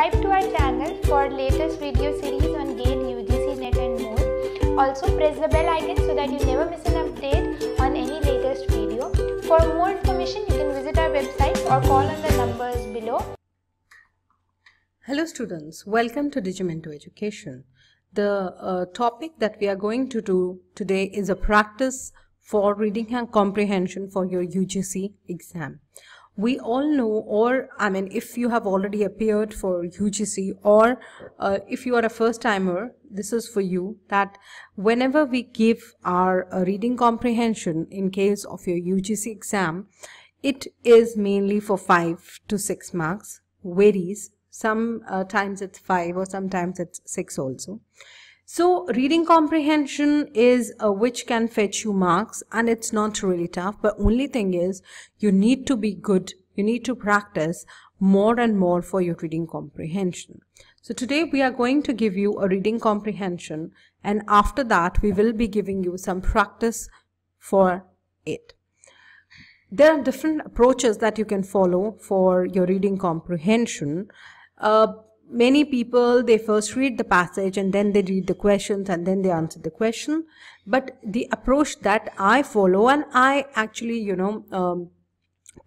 subscribe to our channel for latest video series on GATE, UGC, NET and more. Also press the bell icon so that you never miss an update on any latest video. For more information you can visit our website or call on the numbers below. Hello students, welcome to Digimental Education. The uh, topic that we are going to do today is a practice for reading and comprehension for your UGC exam we all know or i mean if you have already appeared for ugc or uh, if you are a first timer this is for you that whenever we give our uh, reading comprehension in case of your ugc exam it is mainly for 5 to 6 marks varies sometimes uh, it's 5 or sometimes it's 6 also so reading comprehension is a which can fetch you marks and it's not really tough but only thing is you need to be good you need to practice more and more for your reading comprehension. So today we are going to give you a reading comprehension and after that we will be giving you some practice for it. There are different approaches that you can follow for your reading comprehension. Uh, many people they first read the passage and then they read the questions and then they answer the question but the approach that i follow and i actually you know um,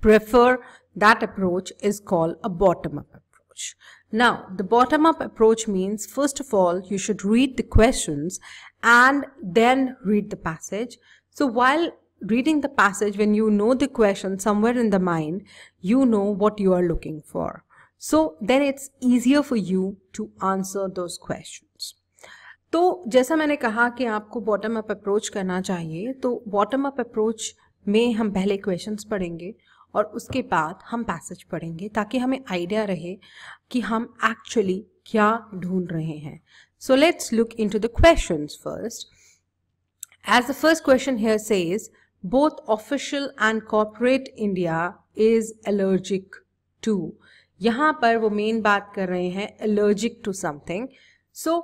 prefer that approach is called a bottom up approach now the bottom up approach means first of all you should read the questions and then read the passage so while reading the passage when you know the question somewhere in the mind you know what you are looking for so then it's easier for you to answer those question तो जैसा मैंने कहा कि आपको bottom up approach करना चाहिए तो bottom up approach में हम पहले क्वेश्चंस पढ़ेंगे और उसके बाद हम पैसेज पढ़ेंगे ताकि हमें आइडिया रहे कि हम एक्चुअली क्या ढूंढ रहे हैं so let's look into the questions first as the first question here says both official and corporate India is allergic to यहाँ पर वो मेन बात कर रहे हैं allergic to something so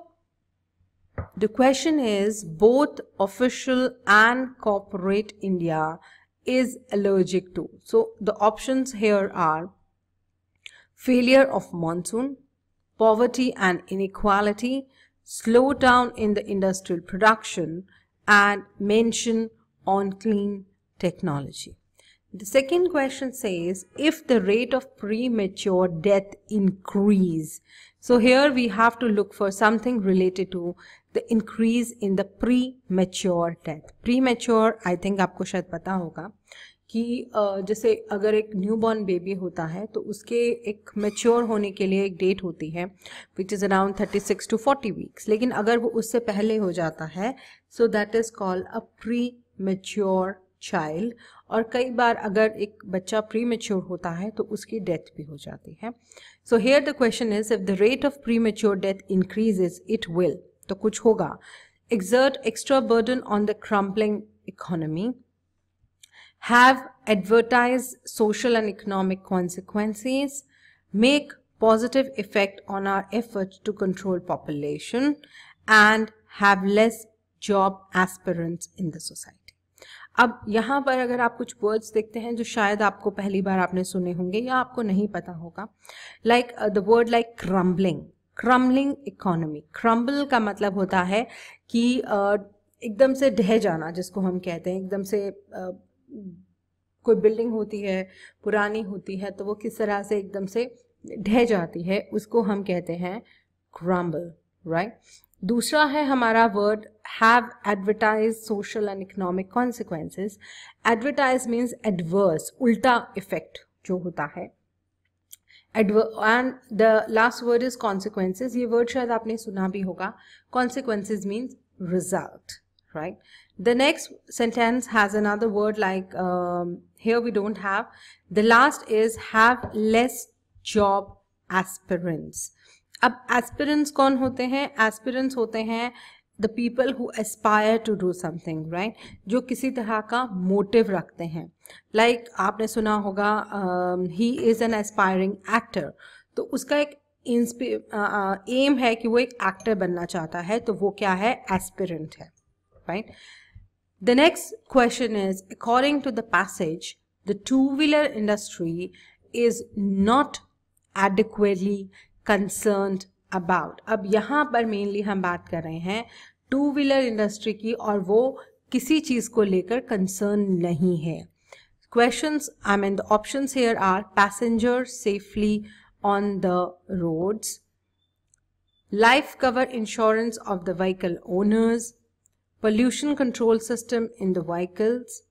the question is both official and corporate india is allergic to so the options here are failure of monsoon poverty and inequality slowdown in the industrial production and mention on clean technology The second question says if the rate of premature death increase. So here we have to look for something related to the increase in the premature death. Premature I think आपको शायद पता होगा कि जैसे अगर एक newborn baby होता है तो उसके एक मेच्योर होने के लिए एक डेट होती है which is around thirty six to forty weeks लेकिन अगर वो उससे पहले हो जाता है so that is called a premature child और कई बार अगर एक बच्चा प्री मेच्योर होता है तो उसकी डेथ भी हो जाती है so here the question is if the rate of premature death increase it will तो कुछ होगा exert extra burden on the crumpling economy have advertise social and economic consequences make positive effect on our effort to control population and have less job aspirants in the society अब यहाँ पर अगर आप कुछ words देखते हैं जो शायद आपको पहली बार आपने सुने होंगे या आपको नहीं पता होगा like the word like crumbling crumbling economy crumble का मतलब होता है कि uh, एकदम से ढह जाना जिसको हम कहते हैं एकदम से uh, कोई बिल्डिंग होती है पुरानी होती है तो वो किस तरह से एकदम से ढह जाती है उसको हम कहते हैं क्रम्बल राइट दूसरा है हमारा word have advertise social and economic consequences advertise means adverse उल्टा इफेक्ट जो होता है and the last word is consequences ये वर्ड शायद आपने सुना भी होगा consequences means result right the next sentence has another word like um, we don't have the last is is less job job अब एस्पिरेंट्स कौन होते हैं एस्पिरेंट्स होते हैं the people who aspire to do something right जो किसी तरह का मोटिव रखते हैं लाइक like, आपने सुना होगा ही इज़ एन एस्पायरिंग एक्टर तो उसका एक एम है कि वो एक एक्टर बनना चाहता है तो वो क्या है एस्पिरेंट है right the next question is according to the passage the two wheeler industry is not adequately concern about अब यहाँ पर मेनली हम बात कर रहे हैं टू व्हीलर इंडस्ट्री की और वो किसी चीज़ को लेकर कंसर्न नहीं है question I mean the options here are passenger safely on the road life cover insurance of the vehicle owners pollution control system in the vehicles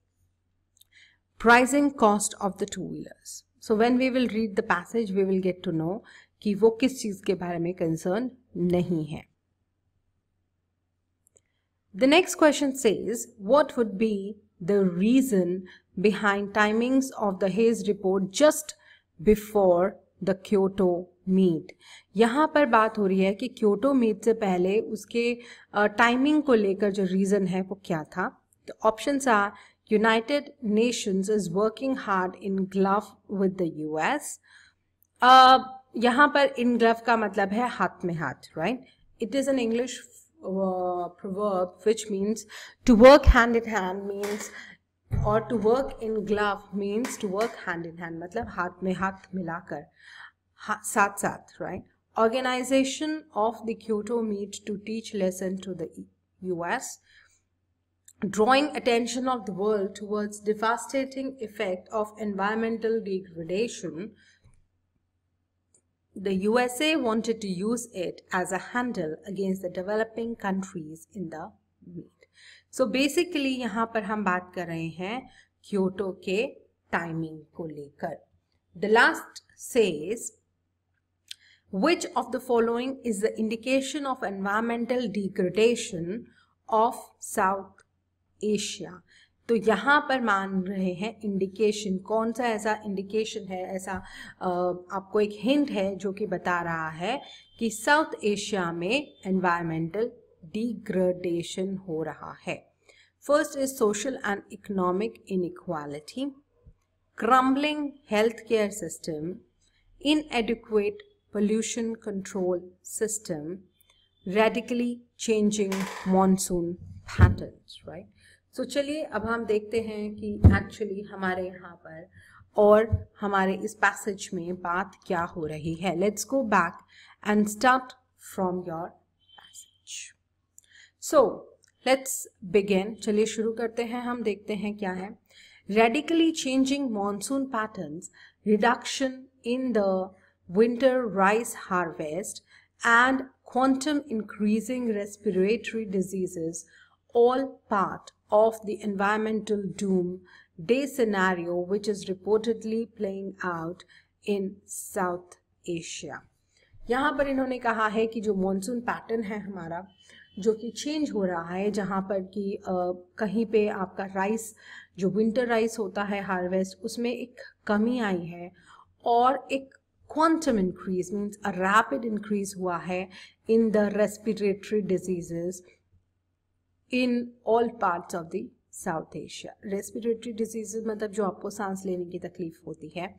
pricing cost of the two wheelers so when we will read the passage we will get to know कि वो किस चीज़ के बारे में concern नहीं है the next question says, what would be the reason behind timings of the haze report just before the Kyoto meet यहाँ पर बात हो रही है कि क्योटो मीट से पहले उसके टाइमिंग को लेकर जो रीज़न है वो क्या था तो option are United Nations is working hard in glove with the US यहाँ पर इन ग्लव का मतलब है हाथ में हाथ right it is an English proverb which means to work hand in hand means और to work in glove means to work hand in hand मतलब हाथ में हाथ मिलाकर साथ साथ right organisation of the Kyoto meet to teach lesson to the US drawing attention of the world towards devastating effect of environmental degradation the USA wanted to use it as a handle against the developing countries in the meet. So basically यहाँ पर हम बात कर रहे हैं Kyoto के timing को लेकर The last says which of the following is the indication of environmental degradation of South Asia? तो यहाँ पर मान रहे हैं इंडिकेशन कौन सा ऐसा इंडिकेशन है ऐसा आपको एक हिंट है जो कि बता रहा है कि साउथ एशिया में एनवायरमेंटल डिग्रेडेशन हो रहा है first is social and economic inequality crumbling health care system inadequate pollution control system radically changing monsoon pattern right so चलिए अब हम देखते हैं कि एक्चुअली हमारे यहाँ पर और हमारे इस पैसेज में बात क्या हो रही है let's go back and start from your passage so let's begin चलिए शुरू करते हैं हम देखते हैं क्या है radically changing monsoon patterns reduction in the winter rice harvest and quantum increasing respiratory diseases all part of the environmental doom day scenario which is reportedly playing out in South Asia यहाँ पर इन्होंने कहा है कि जो monsoon pattern है हमारा जो कि चेंज हो रहा है जहाँ पर कि कहीं पे आपका राइस जो विंटर राइस होता है हार्वेस्ट उसमें एक कमी आई है और एक quantum increase means a rapid increase हुआ है in the respiratory diseases in all part of the South Asia respiratory disease मतलब जो आपको सांस लेने की तकलीफ होती है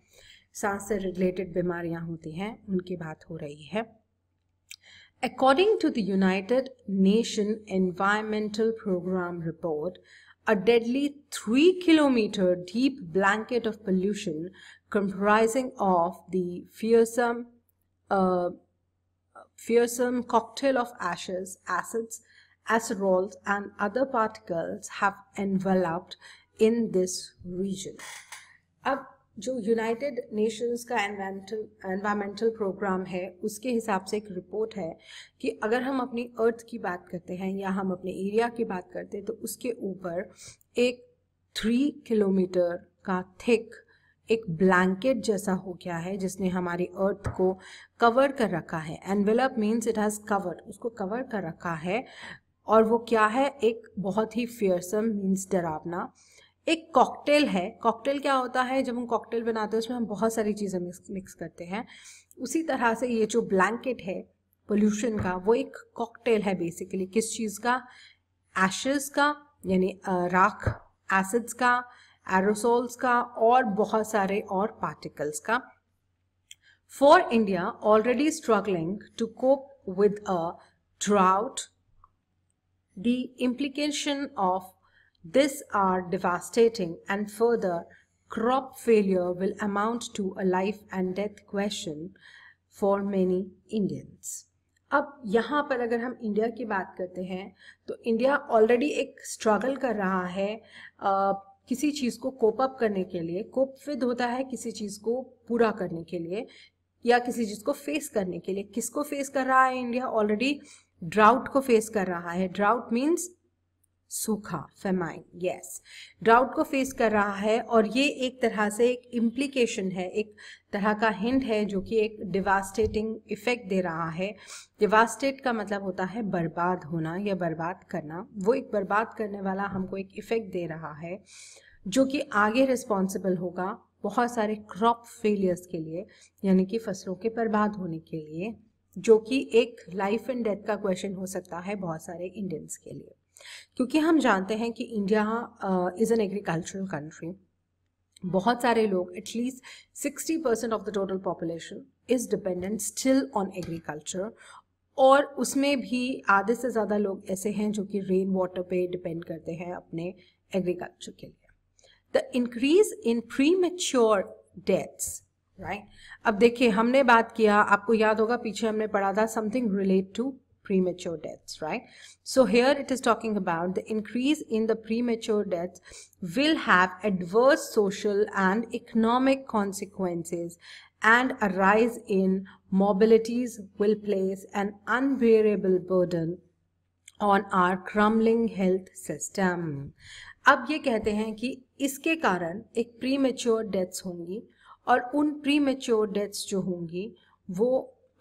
सांस से रिलेटेड बीमारियां होती हैं उनकी बात हो रही है according to the United Nation environmental programme report a deadly three kilometre deep blanket of pollution comprising of the fearsome fearsome cocktail of ashes acids acerols and other particles have enveloped in this region. अब जो United Nations का environmental programme है उसके हिसाब से एक report है कि अगर हम अपनी अर्थ की बात करते हैं या हम अपने एरिया की बात करते हैं तो उसके ऊपर एक थ्री किलोमीटर का थिक एक ब्लैंकेट जैसा हो गया है जिसने हमारी अर्थ को कवर कर रखा है envelope means it has cover उसको कवर कर रखा है और वो क्या है एक बहुत ही फियरसम मीन्स डरावना एक कॉकटेल है कॉकटेल क्या होता है जब हम कॉकटेल बनाते हैं उसमें हम बहुत सारी चीज़ें मिक्स मिक्स करते हैं उसी तरह से ये जो ब्लैंकेट है पोल्यूशन का वो एक कॉकटेल है बेसिकली किस चीज़ का एशेस का यानी राख एसिड्स का एरोसोल्स का और बहुत सारे और पार्टिकल्स का for India already struggling to cope with a drought The implication of this are devastating and further crop failure will amount to a life and death question for many Indians. अब यहाँ पर अगर हम India की बात करते हैं तो इंडिया ऑलरेडी एक स्ट्रगल कर रहा है आ, किसी चीज़ को कोप अप करने के लिए कोप विद होता है किसी चीज़ को पूरा करने के लिए या किसी चीज़ को फेस करने के लिए किसको फेस कर रहा है इंडिया ऑलरेडी ड्राउट को फेस कर रहा है ड्राउट मीन्स सूखा फेमाइन यस ड्राउट को फेस कर रहा है और ये एक तरह से एक इम्प्लीकेशन है एक तरह का हिंट है जो कि एक डिवास्टेटिंग इफेक्ट दे रहा है डिवास्टेट का मतलब होता है बर्बाद होना या बर्बाद करना वो एक बर्बाद करने वाला हमको एक इफेक्ट दे रहा है जो कि आगे रिस्पॉन्सिबल होगा बहुत सारे क्रॉप फेलियर्स के लिए यानी कि फसलों के बर्बाद होने के लिए जो कि एक लाइफ एंड डेथ का क्वेश्चन हो सकता है बहुत सारे इंडियंस के लिए क्योंकि हम जानते हैं कि India is an agricultural country बहुत सारे लोग at least sixty percent of the total population is dependent still on agriculture और उसमें भी आधे से ज़्यादा लोग ऐसे हैं जो कि रेन वाटर पे डिपेंड करते हैं अपने एग्रीकल्चर के लिए the increase in premature deaths right अब देखिए हमने बात किया आपको याद होगा पीछे हमने पढ़ा था something relate to premature deaths right so here it is talking about the increase in the premature deaths will have adverse social and economic consequences and a rise in mobilities will place an unbearable burden on our crumbling health system अब ये कहते हैं कि इसके कारण एक pre premature deaths होंगी और उन प्री मेच्योर डेथ्स जो होंगी वो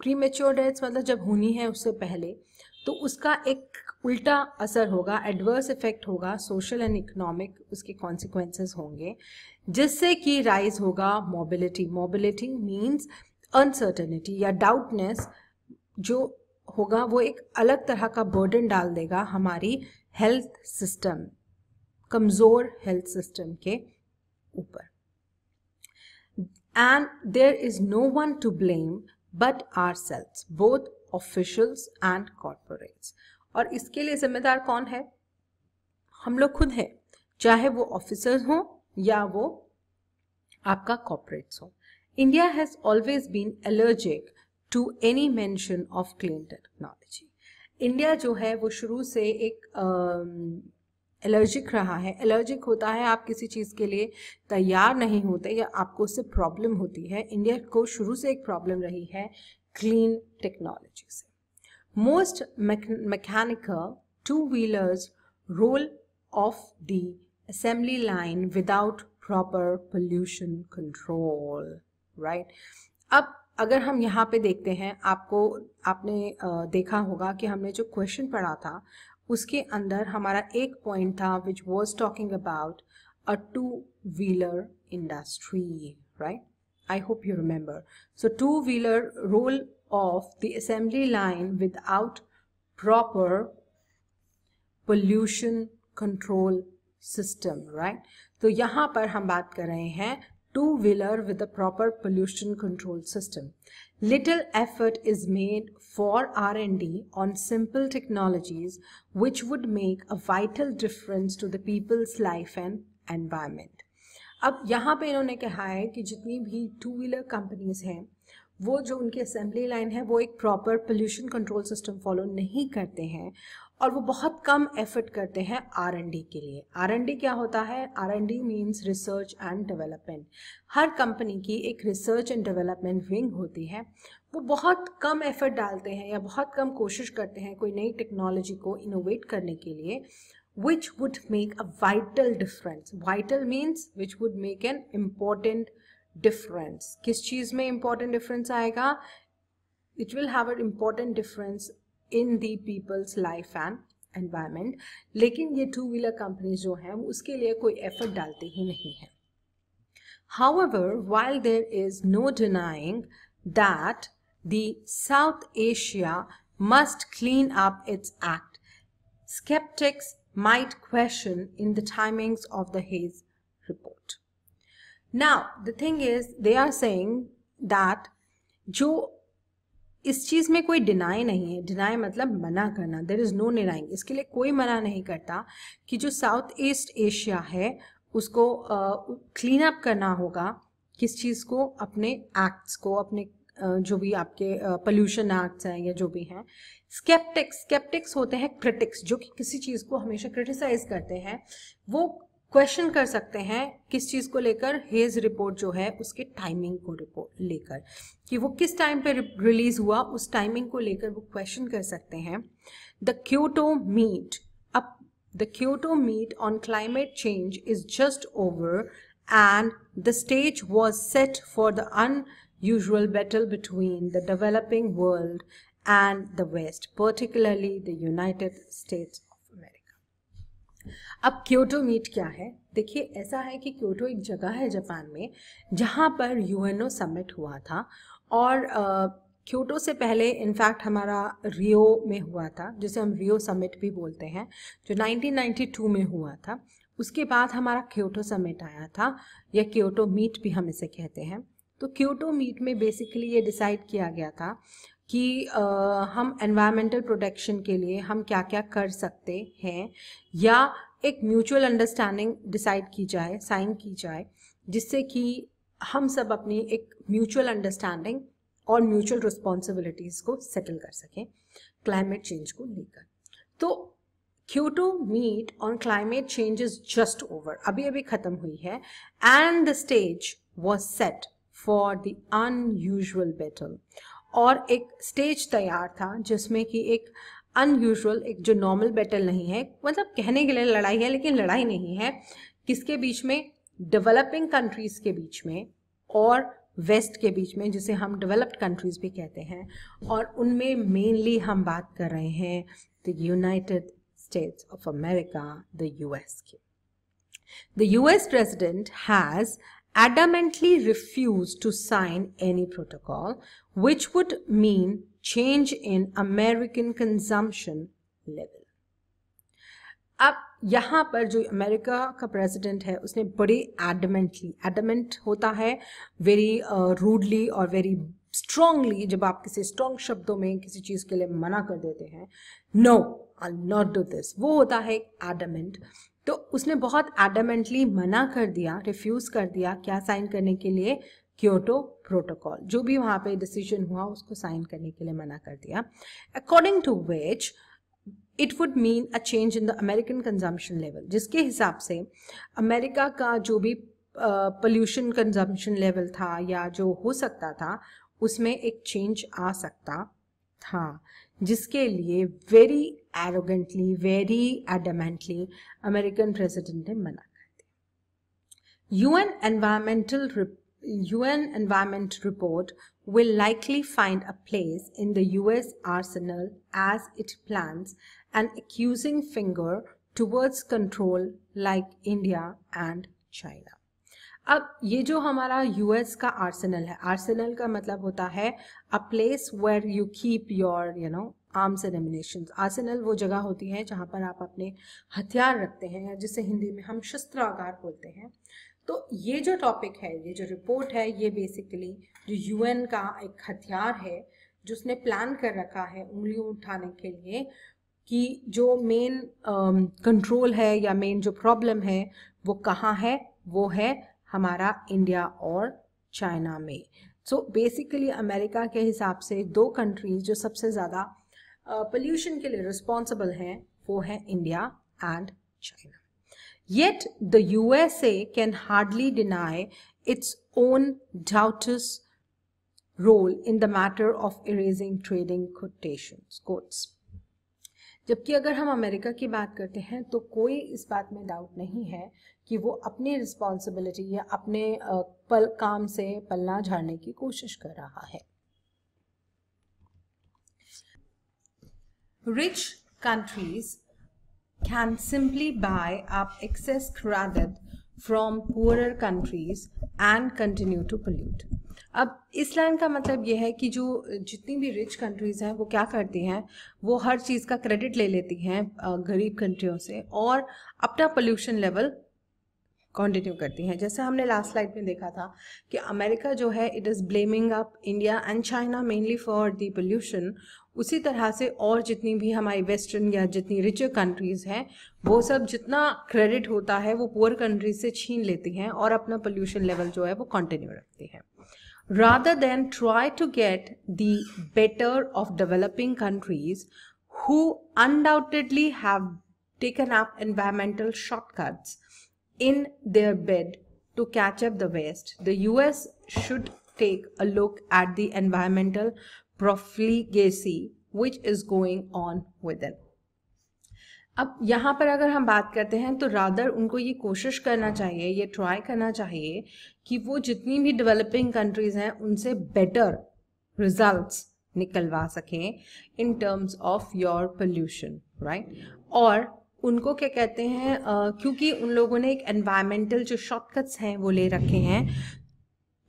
प्री मेच्योर डेथ्स मतलब जब होनी है उससे पहले तो उसका एक उल्टा असर होगा एडवर्स इफेक्ट होगा सोशल एंड इकोनॉमिक उसके कॉन्सिक्वेंसेस होंगे जिससे कि राइज होगा मोबिलिटी मोबिलिटी मीन्स अनसर्टनिटी या डाउटनेस जो होगा वो एक अलग तरह का बर्डन डाल देगा हमारी हेल्थ सिस्टम कमज़ोर हेल्थ सिस्टम के ऊपर and there is no one to blame but ourselves both officials and और इसके लिए जिम्मेदार कौन है हम लोग खुद हैं चाहे वो ऑफिसर्स हों या वो आपका कॉरपोरेट्स हो India has always been allergic to any mention of clean technology India जो है वो शुरू से एक uh, एलर्जिक रहा है एलर्जिक होता है आप किसी चीज़ के लिए तैयार नहीं होते या आपको उससे प्रॉब्लम होती है इंडिया को शुरू से एक प्रॉब्लम रही है क्लीन टेक्नोलॉजी से most mechanical two wheelers roll off the assembly line without proper pollution control right अब अगर हम यहाँ पे देखते हैं आपको आपने देखा होगा कि हमने जो क्वेश्चन पढ़ा था उसके अंदर हमारा एक पॉइंट था which was talking about a two wheeler industry right I hope you remember so two wheeler roll off the assembly line without proper pollution control system right तो यहाँ पर हम बात कर रहे हैं two wheeler with a proper pollution control system Little effort is made for R&D on simple technologies which would make a vital difference to the people's life and environment. अब यहाँ पे इन्होंने कहा है कि जितनी भी टू व्हीलर कंपनीज हैं वो जो उनकी असेंबली लाइन है वो एक proper pollution control system follow नहीं करते हैं और वो बहुत कम एफर्ट करते हैं आर एन डी के लिए आर एन डी क्या होता है R and D means research and development हर कंपनी की एक रिसर्च एंड डेवलपमेंट विंग होती है वो बहुत कम एफर्ट डालते हैं या बहुत कम कोशिश करते हैं कोई नई टेक्नोलॉजी को इनोवेट करने के लिए which would make a vital difference vital means which would make an important difference किस चीज़ में इम्पॉर्टेंट डिफरेंस आएगा it will have a important difference in the peoples life and environment लेकिन ये टू व्हीलर कंपनी जो हैं उसके लिए कोई एफर्ट डालते ही नहीं है however while there is no denying that the South Asia must clean up its act sceptics might question in the timings of the haze report now the thing is they are saying that जो इस चीज़ में कोई deny नहीं है deny मतलब मना करना there is no denying इसके लिए कोई मना नहीं करता कि जो साउथ ईस्ट एशिया है उसको क्लीन uh, अप करना होगा किस चीज़ को अपने एक्ट्स को अपने जो भी आपके पोल्यूशन एक्ट्स हैं या जो भी हैं स्केप्टिक्स स्केप्टिक्स होते हैं क्रिटिक्स जो कि किसी चीज़ को हमेशा क्रिटिसाइज करते हैं वो क्वेश्चन कर सकते हैं किस चीज़ को लेकर हेज रिपोर्ट जो है उसके टाइमिंग को रिपोर्ट लेकर कि वो किस टाइम पे रिलीज हुआ उस टाइमिंग को लेकर वो क्वेश्चन कर सकते हैं the Kyoto meet up the Kyoto meet on climate change is just over and the stage was set for the unusual battle between the developing world and the West particularly the United States अब Kyoto meet क्या है देखिए ऐसा है कि Kyoto एक जगह है जापान में जहाँ पर यूएनओ समिट हुआ था और क्योटो से पहले इनफैक्ट हमारा रियो में हुआ था जिसे हम रियो समिट भी बोलते हैं जो 1992 में हुआ था उसके बाद हमारा क्योटो समिट आया था या क्योटो मीट भी हम इसे कहते हैं तो क्यूटो मीट में बेसिकली ये डिसाइड किया गया था कि आ, हम एनवायरमेंटल प्रोटेक्शन के लिए हम क्या क्या कर सकते हैं या एक म्यूचुअल अंडरस्टैंडिंग डिसाइड की जाए साइन की जाए जिससे कि हम सब अपनी एक म्यूचुअल अंडरस्टैंडिंग और म्यूचुअल रिस्पॉन्सिबिलिटीज़ को सेटल कर सकें क्लाइमेट चेंज को लेकर तो Kyoto meet on climate change is just over अभी अभी ख़त्म हुई है and the stage was set for the unusual battle और एक स्टेज तैयार था जिसमें कि एक अनयूजल एक जो नॉर्मल बैटल नहीं है मतलब कहने के लिए लड़ाई है लेकिन लड़ाई नहीं है किसके बीच में डेवलपिंग कंट्रीज के बीच में और वेस्ट के बीच में जिसे हम डेवलप्ड कंट्रीज भी कहते हैं और उनमें मेनली हम बात कर रहे हैं the United States of America the US के the US president has adamantly refused to sign any protocol, which would mean change in American consumption level. अब यहाँ पर जो अमेरिका का प्रेसिडेंट है उसने बड़े एडमेंटली एडमेंट होता है वेरी रूडली और वेरी स्ट्रांगली जब आप किसी स्ट्रांग शब्दों में किसी चीज़ के लिए मना कर देते हैं no I not do this वो होता है एडमेंट तो उसने बहुत एडमेंटली मना कर दिया रिफ्यूज़ कर दिया क्या साइन करने के लिए क्योटो प्रोटोकॉल जो भी वहाँ पे डिसीजन हुआ उसको साइन करने के लिए मना कर दिया according to which it would mean a change in the American consumption level जिसके हिसाब से अमेरिका का जो भी पोल्यूशन कंजम्पशन लेवल था या जो हो सकता था उसमें एक चेंज आ सकता था जिसके लिए very arrogantly very adamantly American president ने मना कर दिया UN environmental UN environment will likely find a place in the US arsenal as it plans an accusing finger towards control like India and China. अब ये जो हमारा US का Arsenal है आर्सेनल का मतलब होता है a place where you keep your you know arms and ammunition arsenal वो जगह होती है जहाँ पर आप अपने हथियार रखते हैं या जिसे हिंदी में हम शस्त्रागार बोलते हैं तो ये जो टॉपिक है ये जो रिपोर्ट है ये बेसिकली जो यूएन का एक हथियार है जिसने प्लान कर रखा है उंगलियों उठाने के लिए कि जो मेन कंट्रोल um, है या मेन जो प्रॉब्लम है वो कहाँ है वो है हमारा इंडिया और चाइना में सो बेसिकली अमेरिका के हिसाब से दो कंट्रीज जो सबसे ज़्यादा पोल्यूशन के लिए रिस्पॉन्सिबल हैं वो है India and China yet the U S A can hardly deny its own dubious role in the matter of erasing trading quotation quotes जबकि अगर हम अमेरिका की बात करते हैं तो कोई इस बात में डाउट नहीं है कि वो अपनी रिस्पॉन्सिबिलिटी या अपने पल काम से पलना झाड़ने की कोशिश कर रहा है rich countries can simply buy up excess credit from poor countries and continue to pollute अब इस लाइन का मतलब ये है कि जो जितनी भी रिच कंट्रीज़ हैं वो क्या करती हैं वो हर चीज़ का क्रेडिट ले लेती हैं गरीब कंट्रियों से और अपना पोल्यूशन लेवल कंटिन्यू करती हैं जैसे हमने लास्ट स्लाइड में देखा था कि अमेरिका जो है it is blaming up India and China mainly for the pollution उसी तरह से और जितनी भी हमारी वेस्टर्न या जितनी रिचर कंट्रीज़ हैं वो सब जितना क्रेडिट होता है वो पुअर कंट्रीज से छीन लेती हैं और अपना पोल्यूशन लेवल जो है वो कंटिन्यू रखती हैं rather than try to get the better of developing countries who undoubtedly have taken up environmental shortcuts in their bid to catch up the West, the US should take a look at the environmental profligacy which is going on within. अब यहाँ पर अगर हम बात करते हैं तो rather उनको ये कोशिश करना चाहिए ये ट्राई करना चाहिए कि वो जितनी भी डेवलपिंग कंट्रीज़ हैं उनसे बेटर रिजल्ट्स निकलवा सकें in terms of your pollution right और उनको क्या कहते हैं uh, क्योंकि उन लोगों ने एक एनवायरमेंटल जो शॉर्टकट्स हैं वो ले रखे हैं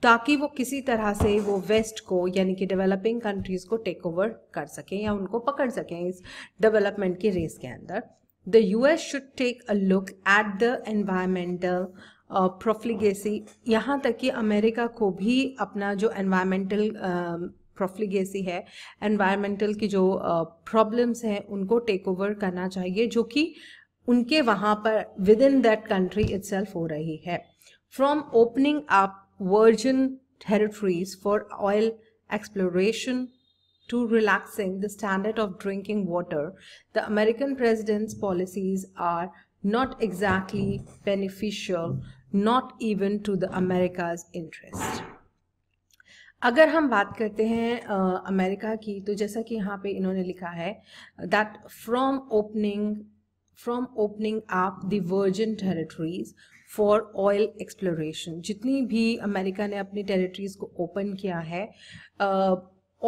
ताकि वो किसी तरह से वो वेस्ट को यानी कि डेवलपिंग कंट्रीज़ को टेक ओवर कर सकें या उनको पकड़ सकें इस डेवलपमेंट के रेस के अंदर the US should take a look at the environmental प्रोफ्लिगेसी uh, यहाँ तक कि अमेरिका को भी अपना जो एनवायरमेंटल प्रोफ्लिगेसी um, है एनवायरमेंटल की जो प्रॉब्लम्स uh, हैं उनको टेक ओवर करना चाहिए जो कि उनके वहाँ पर within that country self हो रही है from opening up virgin territories for oil exploration to relaxing the standard of drinking water, the American president's policies are not exactly beneficial, not even to the America's interest. अगर हम बात करते हैं America की तो जैसा कि यहाँ पे इन्होंने लिखा है that from opening from opening up the virgin territories for oil exploration जितनी भी अमेरिका ने अपनी टेरिटरीज को ओपन किया है uh,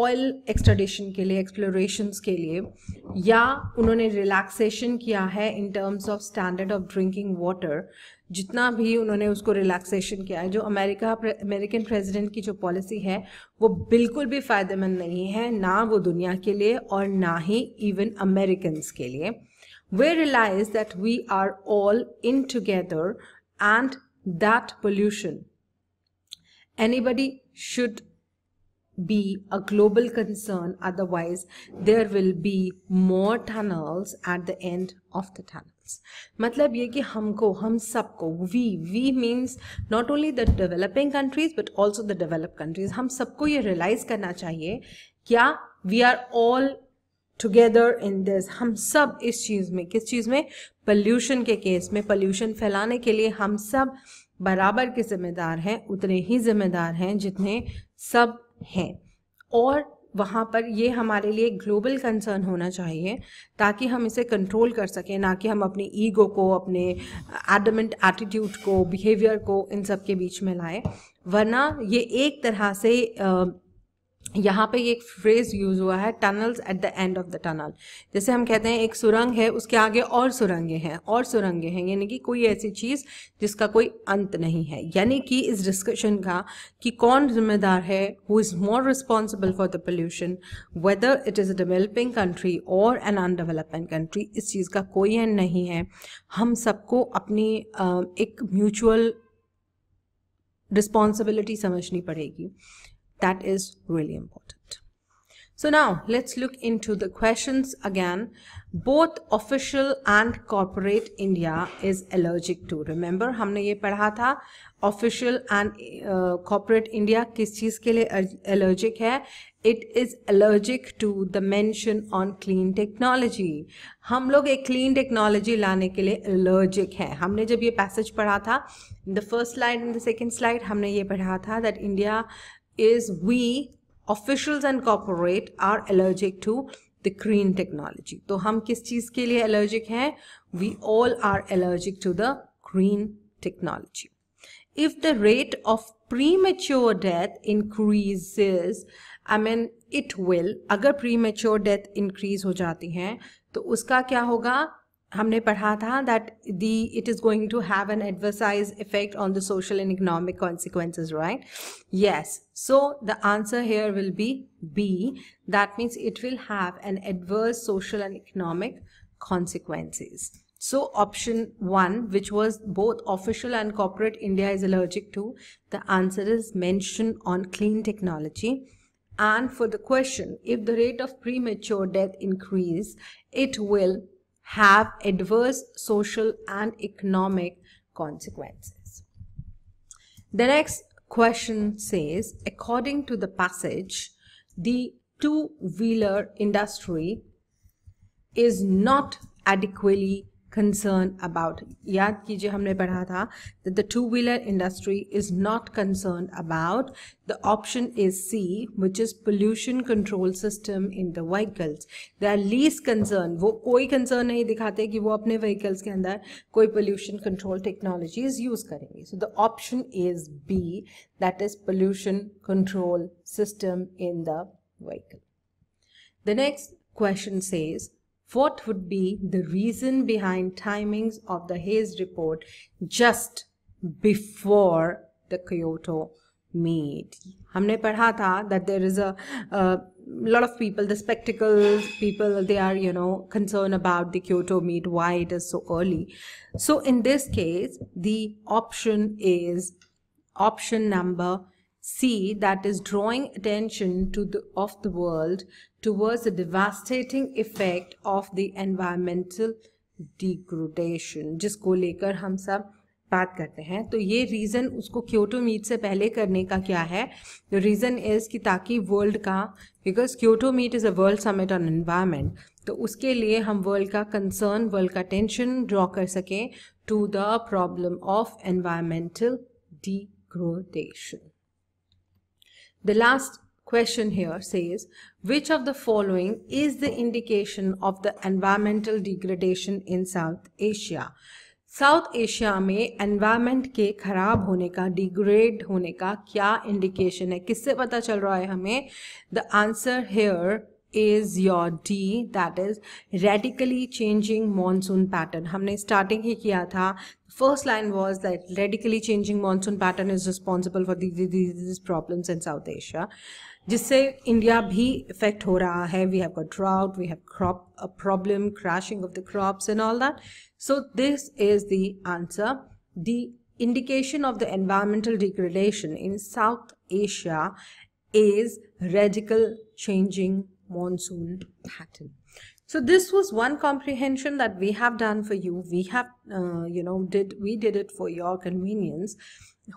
ऑयल एक्सट्रेडिशन के लिए एक्सप्लोरेशन के लिए या उन्होंने रिलैक्सेशन किया है in terms of standard of drinking water जितना भी उन्होंने उसको रिलैक्सेशन किया है जो अमेरिका अमेरिकन प्रेसिडेंट की जो पॉलिसी है वो बिल्कुल भी फ़ायदेमंद नहीं है ना वो दुनिया के लिए और ना ही इवन अमेरिकन के लिए we realise that we are all in together and that pollution anybody should be a global concern, otherwise, there will be more tunnels at the end of the tunnel मतलब ये कि हमको हम सबको we we means not only the developing countries but also the develop countries हम सबको ये realise करना चाहिए क्या we are all together in this हम सब इस चीज़ में किस चीज़ में पल्यूशन के केस में पल्यूशन फैलाने के लिए हम सब बराबर के जिम्मेदार हैं उतने ही जिम्मेदार हैं जितने सब हैं और वहाँ पर ये हमारे लिए ग्लोबल कंसर्न होना चाहिए ताकि हम इसे कंट्रोल कर सकें ना कि हम अपने ईगो को अपने एडमेंट एटीट्यूड को बिहेवियर को इन सब के बीच में लाएं वरना ये एक तरह से यहाँ पे ये एक फ्रेज यूज हुआ है tunnels at the end of the tunnel जैसे हम कहते हैं एक सुरंग है उसके आगे और सुरंगे हैं और सुरंगे हैं यानी कि कोई ऐसी चीज़ जिसका कोई अंत नहीं है यानी कि इस डिस्कशन का कि कौन जिम्मेदार है who is more responsible for the pollution whether it is a developing country और एन अनडेवलपिंग कंट्री इस चीज़ का कोई एंड नहीं है हम सबको अपनी एक म्यूचुअल रिस्पॉन्सिबिलिटी समझनी पड़ेगी that is really important so now let's look into the questions again both official and corporate india is allergic to remember humne ye padha tha official and uh, corporate india kis cheez ke liye allergic hai it is allergic to the mention on clean technology hum log ek clean technology lane ke liye allergic hai humne jab ye passage padha tha the first slide and the second slide humne ye padha tha that india is we officials and corporate are allergic to the green technology to hum kis cheez ke liye allergic hain we all are allergic to the green technology if the rate of premature death increases i mean it will agar premature death increase ho jati hain to uska kya hoga हमने पढ़ा था that the it is going to have an adverse effect on the social and economic consequences right yes so the answer here will be B that means it will have an adverse social and economic consequences. So option 1 which was both official and corporate India is allergic to. The answer is mention on clean technology. And for the question, if the rate of premature death increase, it will have adverse social and economic consequences. The next question says, according to the passage, the two-wheeler industry is not adequately concern about याद कीजिए हमने पढ़ा था the two wheeler industry is not concern about the option is C which is pollution control system in the vehicles they are least concern वो कोई concern नहीं दिखाते कि वो अपने व्हीकल्स के अंदर कोई पोल्यूशन कंट्रोल टेक्नोलॉजी यूज करेंगे so the option is B that is pollution control system in the vehicle the next question says what would be the reason behind timings of the Hayes report just before the Kyoto meet? हमने पढ़ा था that there is a, a lot of people, the spectacles people, they are, you know, concerned about the Kyoto meet, why it is so early. So in this case, the option is option number C that is drawing attention to the of the world towards the devastating effect of the environmental degradation जिसको लेकर हम सब बात करते हैं तो ये reason उसको क्योटो मीट से पहले करने का क्या है द रीज़न इज़ कि ताकि वर्ल्ड का because Kyoto meet is a world summit on environment तो उसके लिए हम वर्ल्ड का कंसर्न वर्ल्ड का टेंशन ड्रॉ कर सकें to the problem of environmental degradation The last question here says, which of the following is the indication of the environmental degradation in South Asia? South Asia में environment के ख़राब होने का degrade होने का क्या indication है किससे पता चल रहा है हमें The answer here is your D that is radically changing monsoon pattern हमने starting ही किया था first line was that radically changing monsoon pattern is responsible for these, these, these problems in South Asia जिससे India भी affect हो रहा है We have got drought we have crop a problem crashing of the crops and all that so this is the answer the indication of the environmental degradation in South Asia is radical changing monsoon pattern so this was one comprehension that we have done for you we have uh, you know did we did it for your convenience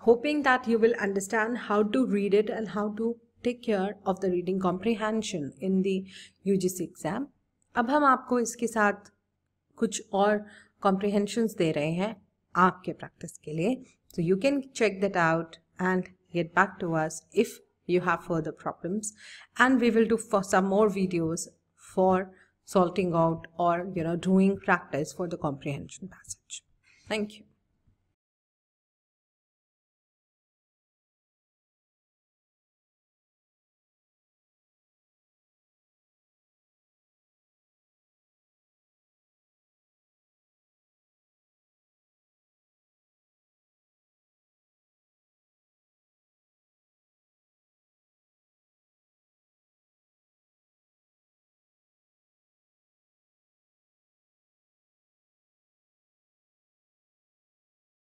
hoping that you will understand how to read it and how to take care of the reading comprehension in the UGC exam अब हम आपको इसके साथ कुछ और comprehensions दे रहे हैं आपके practice के लिए so you can check that out and get back to us if you have further problems and we will do for some more videos for sorting out or you know doing practice for the comprehension passage thank you